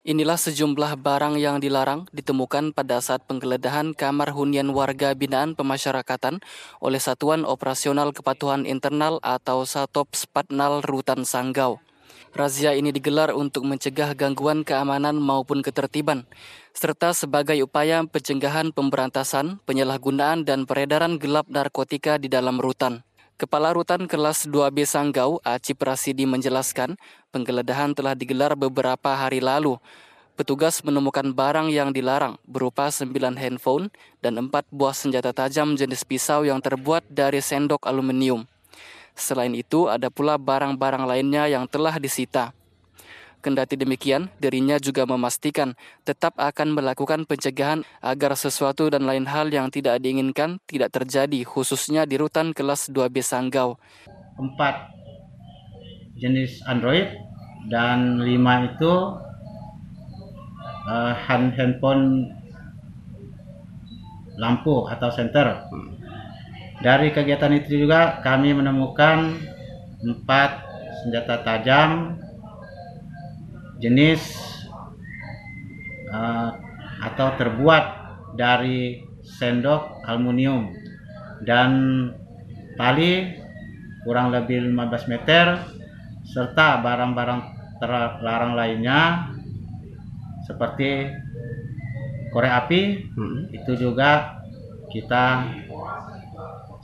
Inilah sejumlah barang yang dilarang ditemukan pada saat penggeledahan kamar hunian warga binaan pemasyarakatan oleh Satuan Operasional Kepatuhan Internal atau Satop Spatnal Rutan Sanggau. Razia ini digelar untuk mencegah gangguan keamanan maupun ketertiban, serta sebagai upaya pencegahan pemberantasan, penyalahgunaan, dan peredaran gelap narkotika di dalam rutan. Kepala Rutan Kelas 2B Sanggau, Aci Prasidi menjelaskan, Penggeledahan telah digelar beberapa hari lalu. Petugas menemukan barang yang dilarang berupa 9 handphone dan 4 buah senjata tajam jenis pisau yang terbuat dari sendok aluminium. Selain itu, ada pula barang-barang lainnya yang telah disita. Kendati demikian, dirinya juga memastikan tetap akan melakukan pencegahan agar sesuatu dan lain hal yang tidak diinginkan tidak terjadi, khususnya di rutan kelas 2B Sanggau. Empat jenis Android dan 5 itu uh, hand handphone lampu atau senter. Hmm. Dari kegiatan itu juga kami menemukan empat senjata tajam jenis uh, atau terbuat dari sendok aluminium dan tali kurang lebih 15 meter serta barang-barang terlarang lainnya seperti korek api hmm. itu juga kita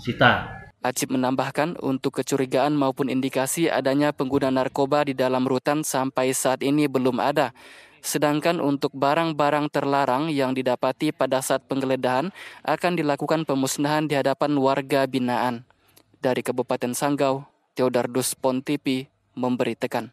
sita. Acip menambahkan, untuk kecurigaan maupun indikasi adanya pengguna narkoba di dalam rutan sampai saat ini belum ada. Sedangkan untuk barang-barang terlarang yang didapati pada saat penggeledahan akan dilakukan pemusnahan di hadapan warga binaan. Dari Kabupaten Sanggau, Theodardus Pontipi, memberi tekan.